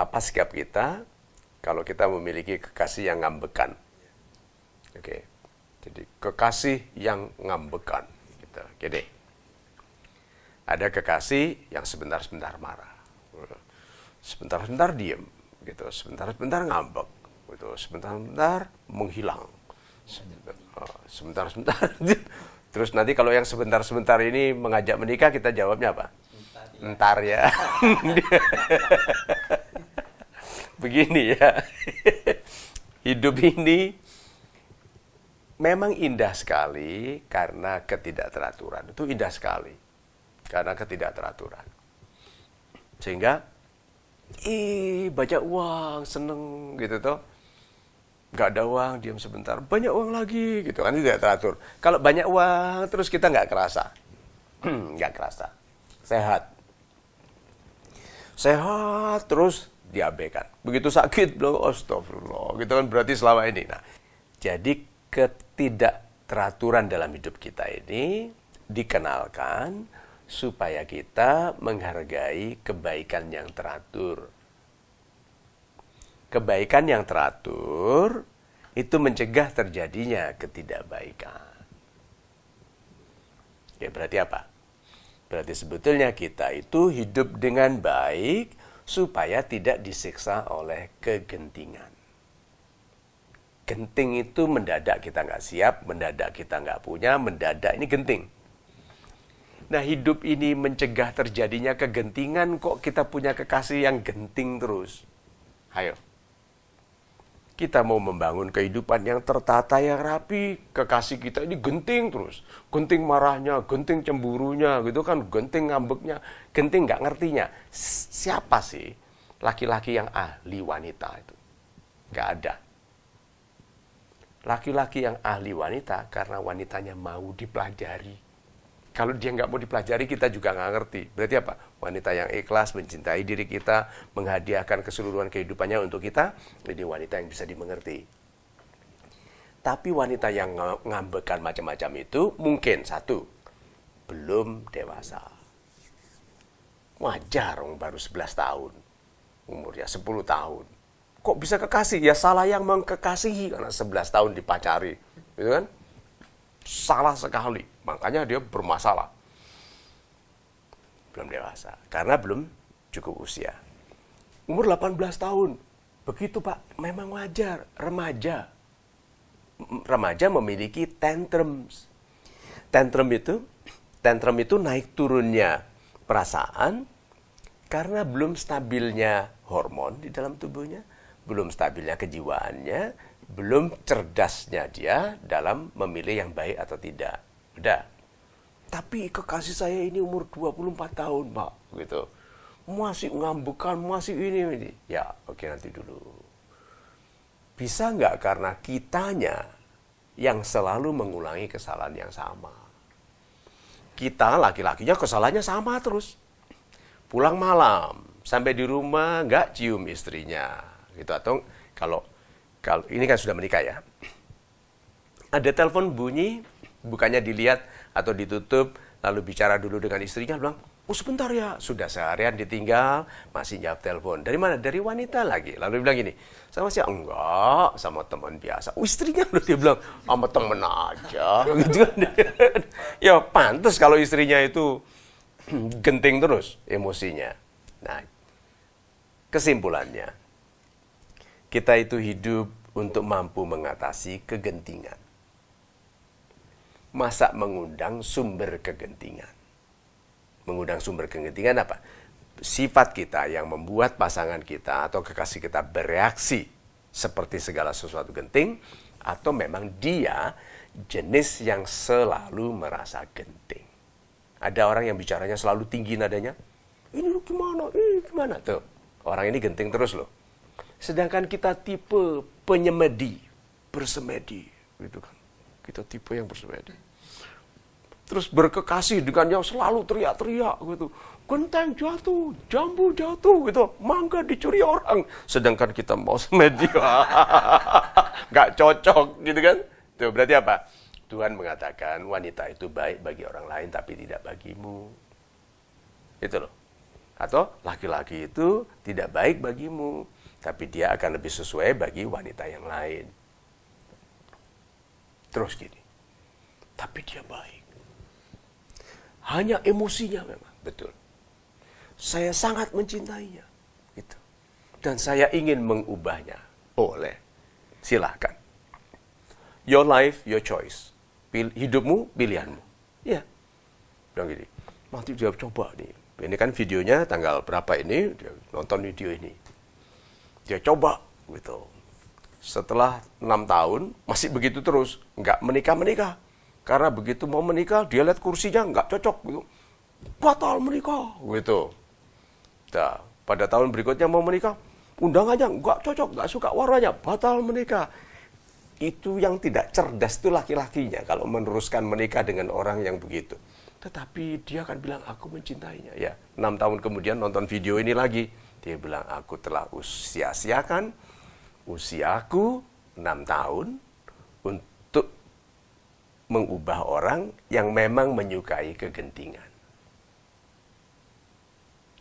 apa sikap kita kalau kita memiliki kekasih yang ngambekan. Oke. Okay. Jadi kekasih yang ngambekan gitu. Gede. Ada kekasih yang sebentar-sebentar marah. Sebentar-sebentar diem gitu. Sebentar-sebentar ngambek gitu. Sebentar-sebentar menghilang. Oh, sebentar-sebentar Terus nanti kalau yang sebentar-sebentar ini mengajak menikah kita jawabnya apa? Entar ya. Entar ya. begini ya. Hidup ini memang indah sekali karena ketidakteraturan. Itu indah sekali karena ketidakteraturan. Sehingga ih banyak uang, seneng gitu tuh. Gak ada uang, diam sebentar. Banyak uang lagi gitu kan tidak teratur. Kalau banyak uang terus kita nggak kerasa. nggak kerasa. Sehat. Sehat terus diabaikan. Begitu sakit, bilang, astagfirullah. Gitu kan berarti selama ini. Nah, jadi ketidakteraturan dalam hidup kita ini dikenalkan supaya kita menghargai kebaikan yang teratur. Kebaikan yang teratur itu mencegah terjadinya ketidakbaikan. Ya berarti apa? Berarti sebetulnya kita itu hidup dengan baik supaya tidak disiksa oleh kegentingan. Genting itu mendadak kita nggak siap, mendadak kita nggak punya, mendadak ini genting. Nah hidup ini mencegah terjadinya kegentingan kok kita punya kekasih yang genting terus. Ayo kita mau membangun kehidupan yang tertata yang rapi kekasih kita ini genting terus genting marahnya genting cemburunya gitu kan genting ngambeknya genting nggak ngertinya siapa sih laki-laki yang ahli wanita itu nggak ada laki-laki yang ahli wanita karena wanitanya mau dipelajari kalau dia nggak mau dipelajari, kita juga nggak ngerti. Berarti apa? Wanita yang ikhlas, mencintai diri kita, menghadiahkan keseluruhan kehidupannya untuk kita, Jadi wanita yang bisa dimengerti. Tapi wanita yang ngambekan macam-macam itu mungkin satu, belum dewasa. Wajar, baru 11 tahun. Umurnya 10 tahun. Kok bisa kekasih? Ya salah yang mengkekasihi karena 11 tahun dipacari. Gitu kan? Salah sekali Makanya dia bermasalah. Belum dewasa. Karena belum cukup usia. Umur 18 tahun. Begitu Pak, memang wajar. Remaja. Remaja memiliki tantrums. Tantrum itu, tantrum itu naik turunnya perasaan karena belum stabilnya hormon di dalam tubuhnya, belum stabilnya kejiwaannya, belum cerdasnya dia dalam memilih yang baik atau tidak. Beda. Tapi kekasih saya ini umur 24 tahun, Pak, gitu. Masih ngambekan, masih ini, ini. Ya, oke nanti dulu. Bisa nggak karena kitanya yang selalu mengulangi kesalahan yang sama. Kita laki-lakinya kesalahannya sama terus. Pulang malam, sampai di rumah nggak cium istrinya. Gitu atau kalau kalau ini kan sudah menikah ya. Ada telepon bunyi, bukannya dilihat atau ditutup lalu bicara dulu dengan istrinya bilang oh sebentar ya sudah seharian ditinggal masih jawab telepon dari mana dari wanita lagi lalu dia bilang gini sama siapa enggak sama teman biasa oh, istrinya lalu dia bilang sama temen aja gitu kan. ya pantas kalau istrinya itu genting terus emosinya nah kesimpulannya kita itu hidup untuk mampu mengatasi kegentingan masa mengundang sumber kegentingan. Mengundang sumber kegentingan apa? Sifat kita yang membuat pasangan kita atau kekasih kita bereaksi seperti segala sesuatu genting atau memang dia jenis yang selalu merasa genting. Ada orang yang bicaranya selalu tinggi nadanya. Ini lu gimana? Ini gimana? Tuh, orang ini genting terus loh. Sedangkan kita tipe penyemedi, bersemedi, gitu kan. Kita tipe yang bersemedi. Terus berkekasih dengan yang selalu teriak-teriak gitu. Genteng jatuh, jambu jatuh gitu, mangga dicuri orang. Sedangkan kita mau media, ya. nggak cocok gitu kan. Itu berarti apa? Tuhan mengatakan wanita itu baik bagi orang lain tapi tidak bagimu. Itu loh. Atau laki-laki itu tidak baik bagimu, tapi dia akan lebih sesuai bagi wanita yang lain. Terus gini tapi dia baik. Hanya emosinya memang, betul. Saya sangat mencintainya. Gitu. Dan saya ingin mengubahnya. boleh Silahkan. Your life, your choice. Pil hidupmu, pilihanmu. Ya. Bilang gini, nanti dia coba nih. Ini kan videonya tanggal berapa ini, dia nonton video ini. Dia coba, gitu. Setelah enam tahun, masih begitu terus. Nggak menikah-menikah karena begitu mau menikah, dia lihat kursinya nggak cocok. Gitu. Batal menikah. Gitu. Nah, pada tahun berikutnya mau menikah, undangannya nggak cocok, nggak suka warnanya, batal menikah. Itu yang tidak cerdas itu laki-lakinya kalau meneruskan menikah dengan orang yang begitu. Tetapi dia akan bilang, aku mencintainya. Ya, enam tahun kemudian nonton video ini lagi. Dia bilang, aku telah usia siakan usiaku enam tahun, mengubah orang yang memang menyukai kegentingan.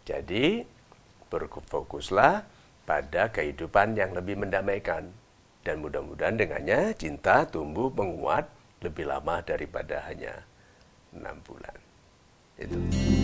Jadi, berfokuslah pada kehidupan yang lebih mendamaikan. Dan mudah-mudahan dengannya cinta tumbuh menguat lebih lama daripada hanya enam bulan. Itu.